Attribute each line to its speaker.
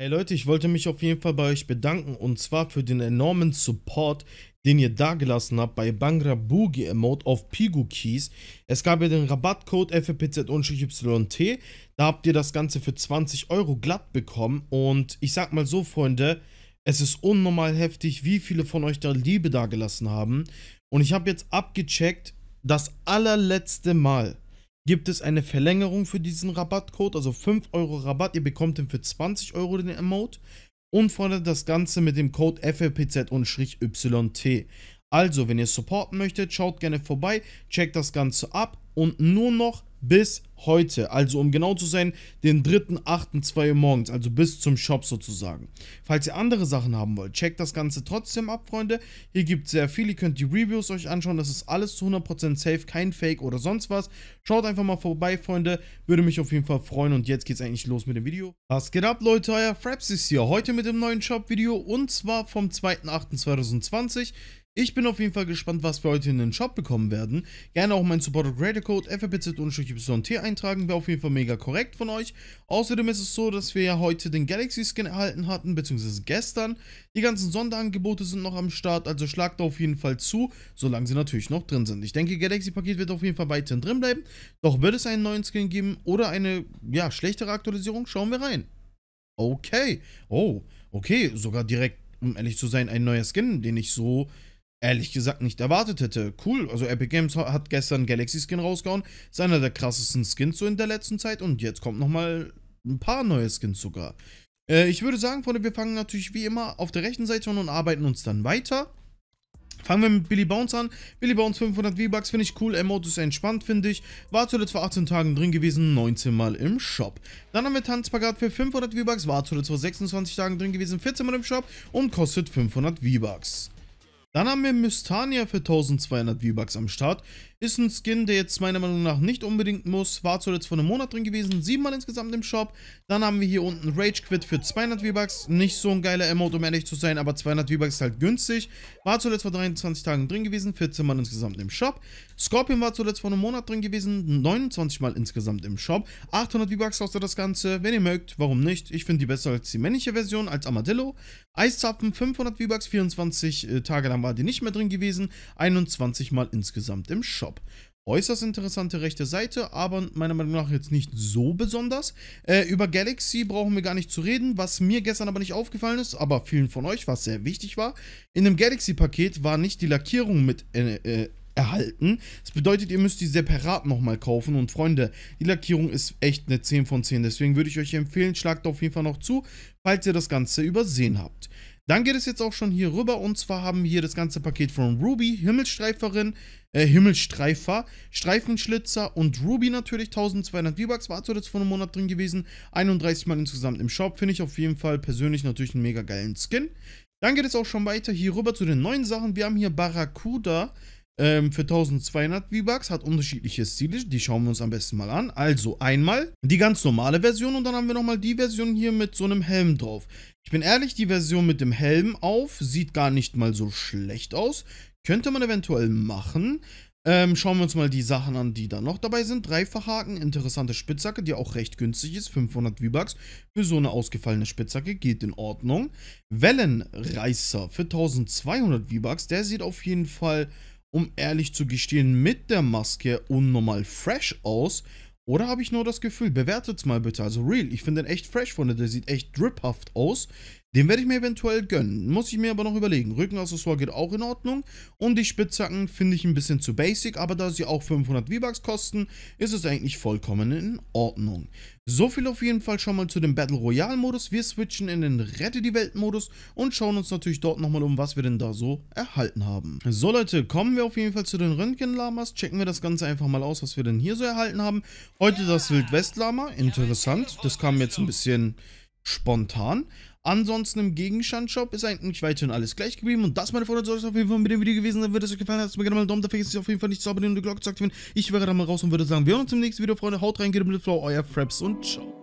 Speaker 1: Hey Leute, ich wollte mich auf jeden Fall bei euch bedanken und zwar für den enormen Support, den ihr dagelassen habt bei Bangra Boogie Emote auf Pigu Keys. Es gab ja den Rabattcode FFPZ-YT, da habt ihr das Ganze für 20 Euro glatt bekommen und ich sag mal so, Freunde, es ist unnormal heftig, wie viele von euch da Liebe dagelassen haben und ich habe jetzt abgecheckt, das allerletzte Mal gibt es eine Verlängerung für diesen Rabattcode, also 5 Euro Rabatt, ihr bekommt den für 20 Euro den Emote und fordert das Ganze mit dem Code FLPZ-YT. und Also, wenn ihr supporten möchtet, schaut gerne vorbei, checkt das Ganze ab und nur noch bis heute, also um genau zu sein, den 3.8.2 Uhr morgens, also bis zum Shop sozusagen. Falls ihr andere Sachen haben wollt, checkt das Ganze trotzdem ab, Freunde. Hier gibt es sehr viel, ihr könnt die Reviews euch anschauen, das ist alles zu 100% safe, kein Fake oder sonst was. Schaut einfach mal vorbei, Freunde, würde mich auf jeden Fall freuen und jetzt geht's eigentlich los mit dem Video. Was geht ab, Leute, euer Fraps ist hier, heute mit dem neuen Shop-Video und zwar vom 2.8.2020. Ich bin auf jeden Fall gespannt, was wir heute in den Shop bekommen werden. Gerne auch meinen Supporter Grader Code FFPZ-YT eintragen. Wäre auf jeden Fall mega korrekt von euch. Außerdem ist es so, dass wir ja heute den Galaxy Skin erhalten hatten, beziehungsweise gestern. Die ganzen Sonderangebote sind noch am Start, also schlagt auf jeden Fall zu, solange sie natürlich noch drin sind. Ich denke, Galaxy Paket wird auf jeden Fall weiterhin drin bleiben. Doch wird es einen neuen Skin geben oder eine, ja, schlechtere Aktualisierung? Schauen wir rein. Okay. Oh, okay. Sogar direkt, um ehrlich zu sein, ein neuer Skin, den ich so ehrlich gesagt nicht erwartet hätte. Cool, also Epic Games hat gestern Galaxy Skin rausgehauen, ist einer der krassesten Skins so in der letzten Zeit und jetzt kommt nochmal ein paar neue Skins sogar. Äh, ich würde sagen, Freunde, wir fangen natürlich wie immer auf der rechten Seite an und arbeiten uns dann weiter. Fangen wir mit Billy Bounce an. Billy Bounce 500 V-Bucks finde ich cool, Emote ist entspannt, finde ich. War zuletzt vor 18 Tagen drin gewesen, 19 Mal im Shop. Dann haben wir Tanzpagat für 500 V-Bucks, war zuletzt vor 26 Tagen drin gewesen, 14 Mal im Shop und kostet 500 V-Bucks. Dann haben wir Mystania für 1200 V-Bucks am Start. Ist ein Skin, der jetzt meiner Meinung nach nicht unbedingt muss. War zuletzt vor einem Monat drin gewesen. Siebenmal insgesamt im Shop. Dann haben wir hier unten Rage Quit für 200 V-Bucks. Nicht so ein geiler Emote, um ehrlich zu sein, aber 200 V-Bucks ist halt günstig. War zuletzt vor 23 Tagen drin gewesen. 14 Mal insgesamt im Shop. Scorpion war zuletzt vor einem Monat drin gewesen. 29 Mal insgesamt im Shop. 800 V-Bucks kostet das Ganze. Wenn ihr mögt, warum nicht? Ich finde die besser als die männliche Version, als Armadillo. Eiszapfen 500 V-Bucks. 24 äh, Tage lang war die nicht mehr drin gewesen. 21 Mal insgesamt im Shop. Shop. Äußerst interessante rechte Seite, aber meiner Meinung nach jetzt nicht so besonders. Äh, über Galaxy brauchen wir gar nicht zu reden, was mir gestern aber nicht aufgefallen ist, aber vielen von euch, was sehr wichtig war. In dem Galaxy-Paket war nicht die Lackierung mit äh, äh erhalten. Das bedeutet, ihr müsst die separat nochmal kaufen. Und Freunde, die Lackierung ist echt eine 10 von 10. Deswegen würde ich euch empfehlen, schlagt auf jeden Fall noch zu, falls ihr das Ganze übersehen habt. Dann geht es jetzt auch schon hier rüber und zwar haben wir hier das ganze Paket von Ruby, Himmelstreiferin, äh, Himmelstreifer, Streifenschlitzer und Ruby natürlich, 1200 V-Bucks war zuletzt vor einem Monat drin gewesen, 31 Mal insgesamt im Shop, finde ich auf jeden Fall persönlich natürlich einen mega geilen Skin. Dann geht es auch schon weiter hier rüber zu den neuen Sachen, wir haben hier Barracuda, ähm, für 1200 V-Bucks, hat unterschiedliche Stile, die schauen wir uns am besten mal an. Also einmal die ganz normale Version und dann haben wir nochmal die Version hier mit so einem Helm drauf. Ich bin ehrlich, die Version mit dem Helm auf sieht gar nicht mal so schlecht aus. Könnte man eventuell machen. Ähm, schauen wir uns mal die Sachen an, die da noch dabei sind. Dreifachhaken, interessante Spitzhacke, die auch recht günstig ist. 500 V-Bucks für so eine ausgefallene Spitzhacke geht in Ordnung. Wellenreißer für 1200 V-Bucks, der sieht auf jeden Fall um ehrlich zu gestehen, mit der Maske unnormal fresh aus. Oder habe ich nur das Gefühl? bewertet es mal bitte. Also real, ich finde den echt fresh von der. Der sieht echt driphaft aus. Den werde ich mir eventuell gönnen. Muss ich mir aber noch überlegen. Rückenaccessoire geht auch in Ordnung. Und die Spitzhacken finde ich ein bisschen zu basic, aber da sie auch 500 V-Bucks kosten, ist es eigentlich vollkommen in Ordnung. So viel auf jeden Fall schon mal zu dem Battle Royale Modus. Wir switchen in den Rette die Welt Modus und schauen uns natürlich dort nochmal um, was wir denn da so erhalten haben. So Leute, kommen wir auf jeden Fall zu den Röntgenlamas. Checken wir das Ganze einfach mal aus, was wir denn hier so erhalten haben. Heute das Wildwestlama. Interessant. Das kam jetzt ein bisschen spontan. Ansonsten im Gegenstandshop ist eigentlich weiterhin alles gleich geblieben. Und das, meine Freunde, soll es auf jeden Fall mit dem Video gewesen sein. Wenn es euch gefallen hat, lasst mir gerne mal einen Daumen da vergesst auf jeden Fall nicht zu abonnieren und die Glocke zu aktivieren. Ich wäre dann mal raus und würde sagen, wir hören uns im nächsten Video, Freunde. Haut rein, geht mit Flow, euer Fraps und ciao.